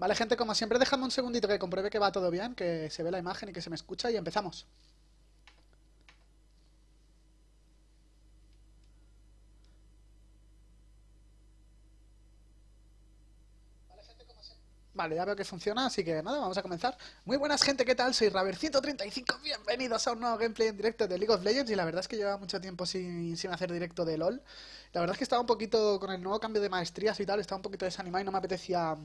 Vale, gente, como siempre, dejadme un segundito que compruebe que va todo bien, que se ve la imagen y que se me escucha y empezamos. Vale, ya veo que funciona, así que nada, vamos a comenzar. Muy buenas gente, ¿qué tal? Soy Raver135, bienvenidos a un nuevo gameplay en directo de League of Legends y la verdad es que lleva mucho tiempo sin, hacer directo de LOL. La verdad es que estaba un poquito, con el nuevo cambio de maestrías y tal, estaba un poquito desanimado y no me apetecía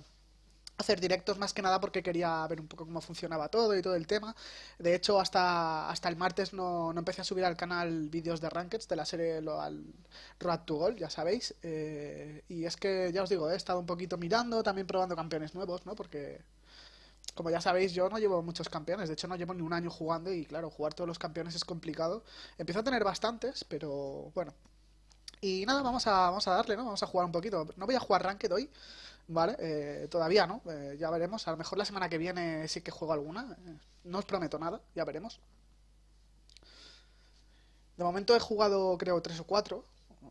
hacer directos más que nada porque quería ver un poco cómo funcionaba todo y todo el tema. De hecho, hasta, hasta el martes no, empecé a subir al canal vídeos de Rankeds de la serie al Road to Gold, ya sabéis. Eh, y es que, ya os digo, he estado un poquito mirando, también probando campeones nuevos, ¿no? Porque, como ya sabéis, yo no llevo muchos campeones. De hecho, no llevo ni un año jugando y, claro, jugar todos los campeones es complicado. Empiezo a tener bastantes, pero bueno. Y nada, vamos a, vamos a darle, ¿no? Vamos a jugar un poquito. No voy a jugar Ranked hoy ¿vale? Eh, todavía no, eh, ya veremos. A lo mejor la semana que viene sí que juego alguna. Eh, no os prometo nada, ya veremos. De momento he jugado creo tres o cuatro,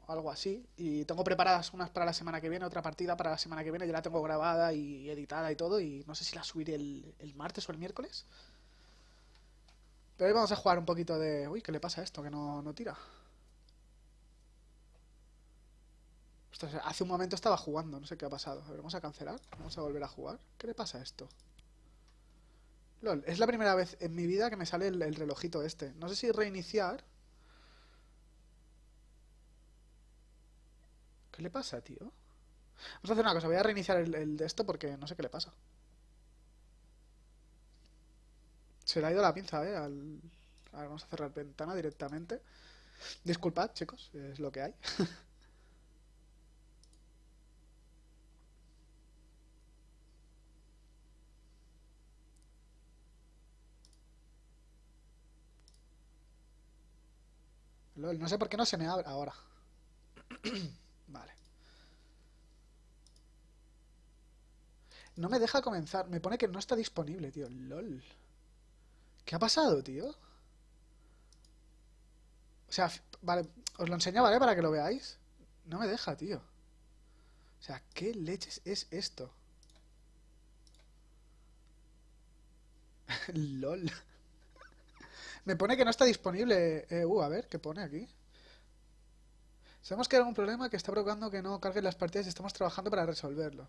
algo así, y tengo preparadas unas para la semana que viene, otra partida para la semana que viene, ya la tengo grabada y editada y todo, y no sé si la subiré el, martes o el miércoles. Pero hoy vamos a jugar un poquito de... Uy, ¿qué le pasa a esto? Que no, no tira. hace un momento estaba jugando, no sé qué ha pasado. A ver, vamos a cancelar, vamos a volver a jugar. ¿Qué le pasa a esto? LOL, es la primera vez en mi vida que me sale el, relojito este. No sé si reiniciar... ¿Qué le pasa, tío? Vamos a hacer una cosa, voy a reiniciar el, de esto porque no sé qué le pasa. Se le ha ido la pinza, ¿eh? A ver, vamos a cerrar ventana directamente. Disculpad, chicos, es lo que hay. no sé por qué no se me abre ahora. vale. No me deja comenzar. Me pone que no está disponible, tío. LOL. ¿Qué ha pasado, tío? O sea, vale, os lo enseñaba, ¿vale? Para que lo veáis. No me deja, tío. O sea, ¿qué leches es esto? LOL. Me pone que no está disponible. Eh, uh, a ver, ¿qué pone aquí? Sabemos que hay algún problema que está provocando que no carguen las partidas y estamos trabajando para resolverlo.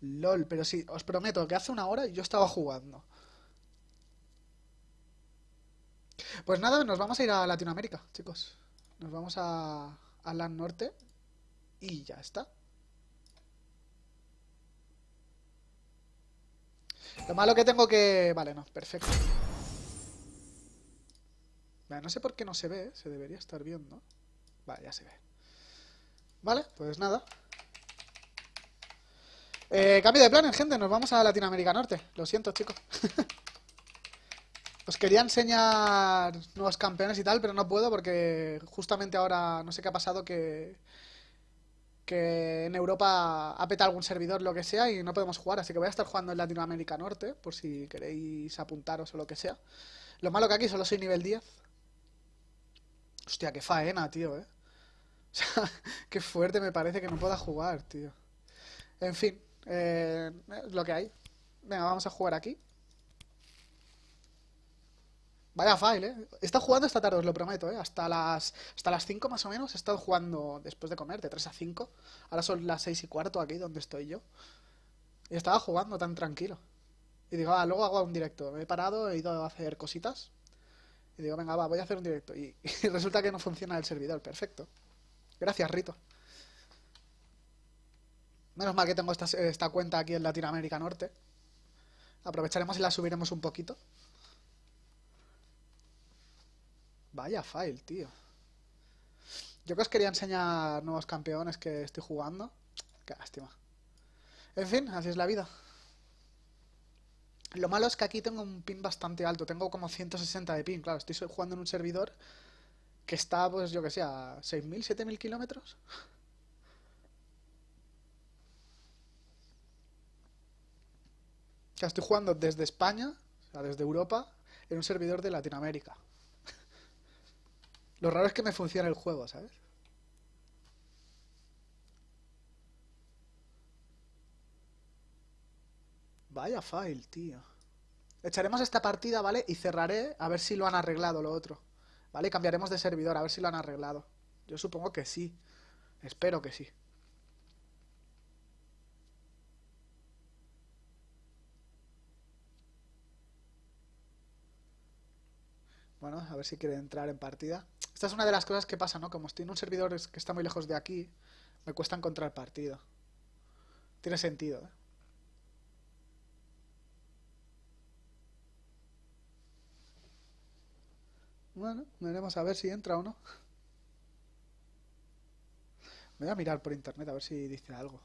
LOL, pero sí, os prometo que hace una hora yo estaba jugando. Pues nada, nos vamos a ir a Latinoamérica, chicos. Nos vamos a, a Norte y ya está. Lo malo que tengo que... Vale, no, perfecto no sé por qué no se ve, se debería estar viendo. Vale, ya se ve. Vale, pues nada. Eh, cambio de planes, gente, nos vamos a Latinoamérica Norte. Lo siento, chicos. Os quería enseñar nuevos campeones y tal, pero no puedo porque justamente ahora no sé qué ha pasado que que en Europa ha petado algún servidor, lo que sea, y no podemos jugar. Así que voy a estar jugando en Latinoamérica Norte, por si queréis apuntaros o lo que sea. Lo malo que aquí solo soy nivel 10, Hostia, qué faena, tío, ¿eh? O sea, qué fuerte me parece que no pueda jugar, tío. En fin, eh, lo que hay. Venga, vamos a jugar aquí. Vaya file, ¿eh? Está jugando esta tarde, os lo prometo, ¿eh? Hasta las, hasta las 5 más o menos he estado jugando después de comer, de 3 a 5. Ahora son las 6 y cuarto aquí donde estoy yo. Y estaba jugando tan tranquilo. Y digo, ah, luego hago un directo. Me he parado, he ido a hacer cositas. Y digo, venga, va, voy a hacer un directo. Y, resulta que no funciona el servidor. Perfecto. Gracias, Rito. Menos mal que tengo esta, esta cuenta aquí en Latinoamérica Norte. Aprovecharemos y la subiremos un poquito. Vaya file, tío. Yo que os quería enseñar nuevos campeones que estoy jugando. Qué lástima. En fin, así es la vida. Lo malo es que aquí tengo un pin bastante alto, tengo como 160 de pin, claro, estoy jugando en un servidor que está, pues yo que sé, a 6.000, 7.000 kilómetros. O sea, estoy jugando desde España, o sea, desde Europa, en un servidor de Latinoamérica. Lo raro es que me funciona el juego, ¿sabes? Vaya file, tío. Echaremos esta partida, ¿vale? Y cerraré a ver si lo han arreglado lo otro. ¿Vale? Cambiaremos de servidor a ver si lo han arreglado. Yo supongo que sí. Espero que sí. Bueno, a ver si quiere entrar en partida. Esta es una de las cosas que pasa, ¿no? Como estoy en un servidor que está muy lejos de aquí, me cuesta encontrar partido. Tiene sentido, ¿eh? Bueno, veremos a ver si entra o no. Me voy a mirar por internet a ver si dice algo.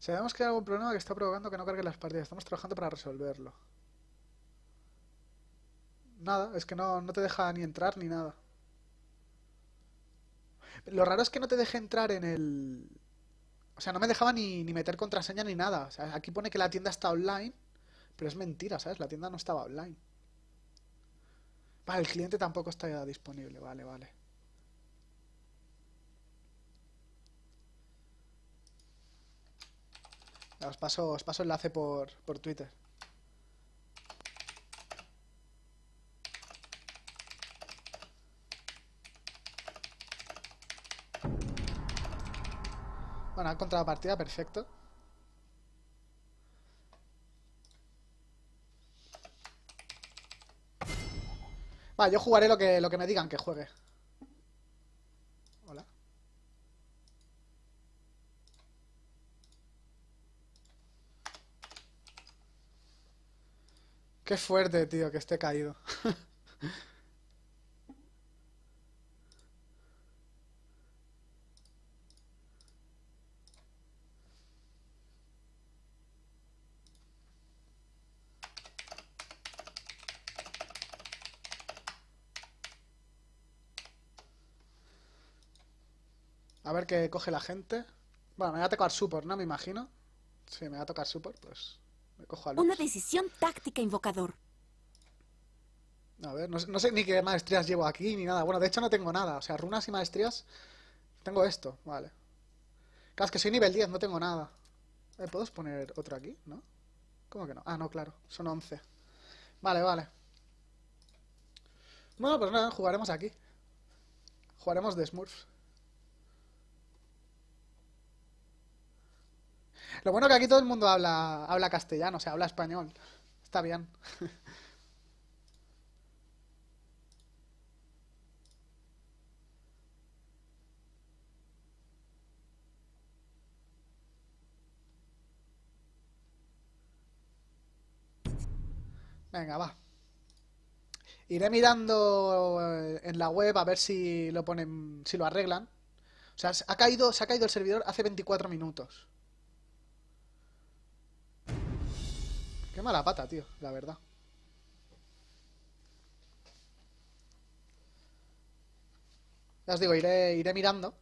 Sabemos que hay algún problema que está provocando que no cargue las partidas. Estamos trabajando para resolverlo. Nada, es que no te deja ni entrar ni nada. Lo raro es que no te deje entrar en el... O sea, no me dejaba ni, meter contraseña ni nada. O sea, aquí pone que la tienda está online, pero es mentira, ¿sabes? La tienda no estaba online. Vale, el cliente tampoco está ya disponible, vale, vale. Os paso, enlace por Twitter. Una contra perfecto. Vale, yo jugaré lo que, lo que me digan que juegue. Hola. Qué fuerte, tío, que esté caído. Que coge la gente. Bueno, me va a tocar support, ¿no? Me imagino. Si me va a tocar support, pues me cojo a Una decisión táctica, invocador. A ver, no, sé ni qué maestrías llevo aquí ni nada. Bueno, de hecho no tengo nada. O sea, runas y maestrías. Tengo esto, vale. Claro, es que soy nivel 10, no tengo nada. ¿Me ¿Puedo poner otro aquí? ¿No? ¿Cómo que no? Ah, no, claro. Son 11. Vale, vale. Bueno, pues nada, jugaremos aquí. Jugaremos de Smurfs. Lo bueno que aquí todo el mundo habla, habla castellano, o sea, habla español. Está bien. Venga, va. Iré mirando eh, en la web a ver si lo ponen, si lo arreglan. O sea, ha caído, se ha caído el servidor hace 24 minutos. Qué mala pata, tío, la verdad. Ya os digo, iré, iré mirando.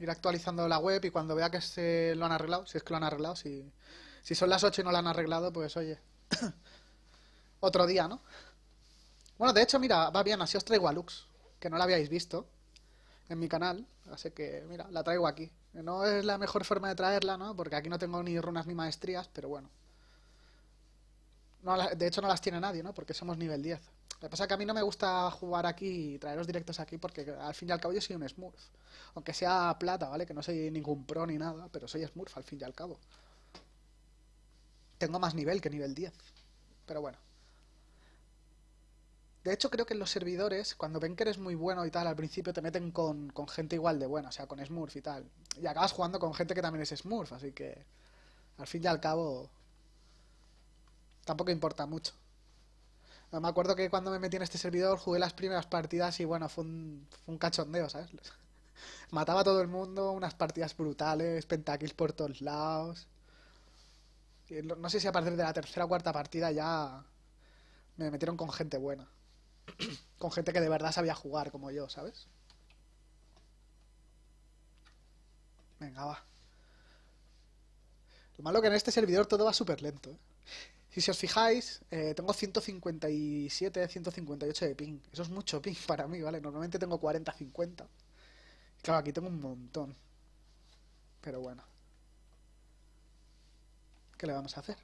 Iré actualizando la web y cuando vea que se lo han arreglado, si es que lo han arreglado, si, si son las 8 y no lo han arreglado, pues oye, otro día, ¿no? Bueno, de hecho, mira, va bien, así os traigo a Lux, que no la habíais visto en mi canal, así que, mira, la traigo aquí. No es la mejor forma de traerla, ¿no? Porque aquí no tengo ni runas ni maestrías, pero bueno. No, de hecho no las tiene nadie, ¿no? Porque somos nivel 10. Lo que pasa es que a mí no me gusta jugar aquí y traeros directos aquí porque al fin y al cabo yo soy un smurf. Aunque sea plata, ¿vale? Que no soy ningún pro ni nada, pero soy smurf al fin y al cabo. Tengo más nivel que nivel 10. Pero bueno. De hecho, creo que en los servidores, cuando ven que eres muy bueno y tal, al principio te meten con, gente igual de buena, o sea, con Smurf y tal. Y acabas jugando con gente que también es Smurf, así que al fin y al cabo tampoco importa mucho. me acuerdo que cuando me metí en este servidor jugué las primeras partidas y bueno, fue un, fue un cachondeo, ¿sabes? Mataba a todo el mundo, unas partidas brutales, pentakills por todos lados. No sé si a partir de la tercera o cuarta partida ya me metieron con gente buena. con gente que de verdad sabía jugar como yo, ¿sabes? Venga, va. Lo malo que en este servidor todo va súper lento. ¿eh? si os fijáis, eh, tengo 157, 158 de ping. Eso es mucho ping para mí, ¿vale? Normalmente tengo 40, 50. claro, aquí tengo un montón. Pero bueno. ¿Qué le vamos a hacer?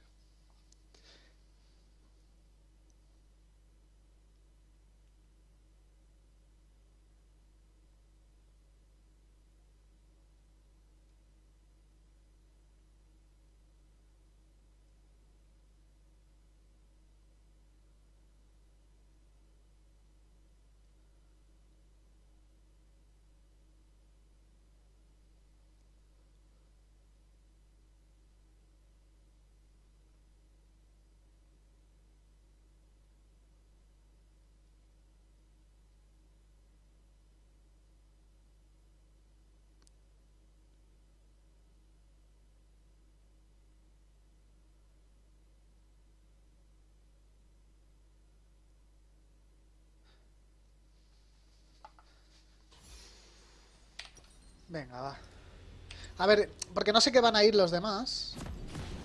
Venga, va. A ver, porque no sé qué van a ir los demás.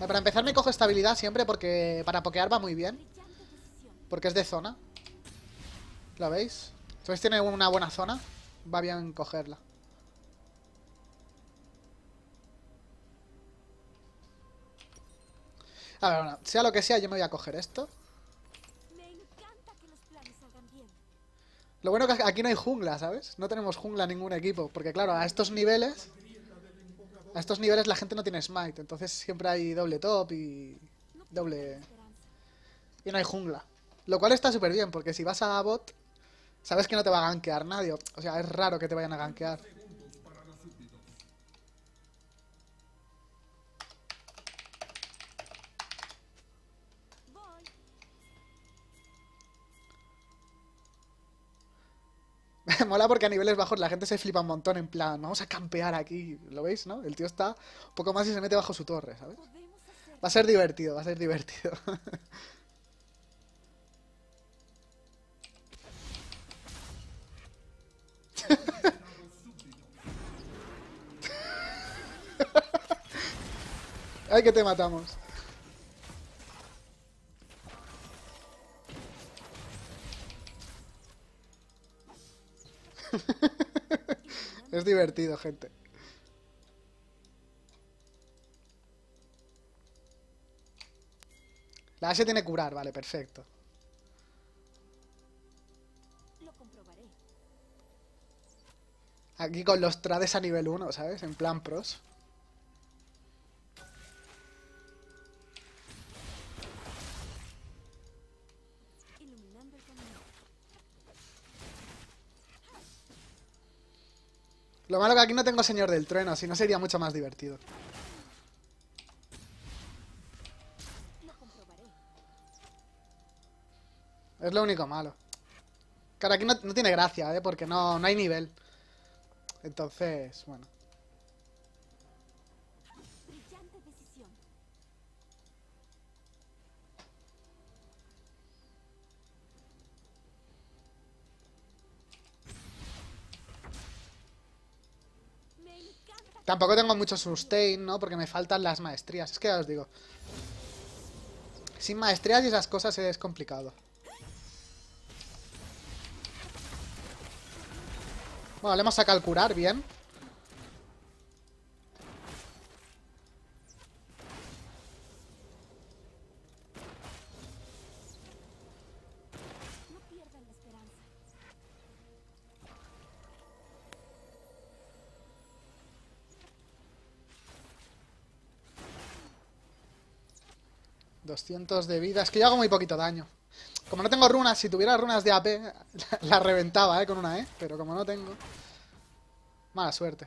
Eh, para empezar me cojo estabilidad siempre porque para pokear va muy bien. Porque es de zona. ¿Lo veis? Entonces tiene una buena zona. Va bien cogerla. A ver, bueno, sea lo que sea, yo me voy a coger esto. Lo bueno que aquí no hay jungla, ¿sabes? No tenemos jungla en ningún equipo, porque claro, a estos niveles... A estos niveles la gente no tiene smite, entonces siempre hay doble top y... Doble... Y no hay jungla. Lo cual está súper bien, porque si vas a bot, sabes que no te va a gankear nadie. O sea, es raro que te vayan a gankear. mola porque a niveles bajos la gente se flipa un montón en plan, vamos a campear aquí, ¿lo veis, no? El tío está un poco más y se mete bajo su torre, ¿sabes? Va a ser divertido, va a ser divertido. Ay, que te matamos. es divertido, gente. La se tiene curar, vale, perfecto. Aquí con los trades a nivel 1, ¿sabes? En plan pros. Lo malo que aquí no tengo señor del trueno, si no sería mucho más divertido. Es lo único malo. Claro, aquí no, tiene gracia, ¿eh? Porque no, no hay nivel. Entonces, bueno. Tampoco tengo mucho sustain, ¿no? Porque me faltan las maestrías. Es que ya os digo. Sin maestrías y esas cosas es complicado. Bueno, le hemos a bien. 200 de vida. Es que yo hago muy poquito daño. Como no tengo runas, si tuviera runas de AP, la, reventaba, ¿eh? Con una E, pero como no tengo... Mala suerte.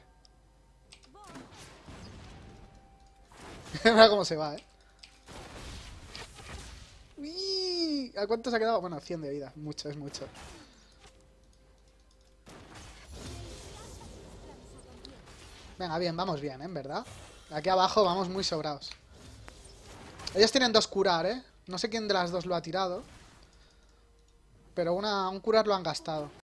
Mira cómo se va, ¿eh? ¿A cuánto se ha quedado? Bueno, 100 de vida. Mucho, es mucho. Venga, bien, vamos bien, ¿eh? En verdad. Aquí abajo vamos muy sobrados. Ellas tienen dos curar, ¿eh? No sé quién de las dos lo ha tirado. Pero una, un curar lo han gastado.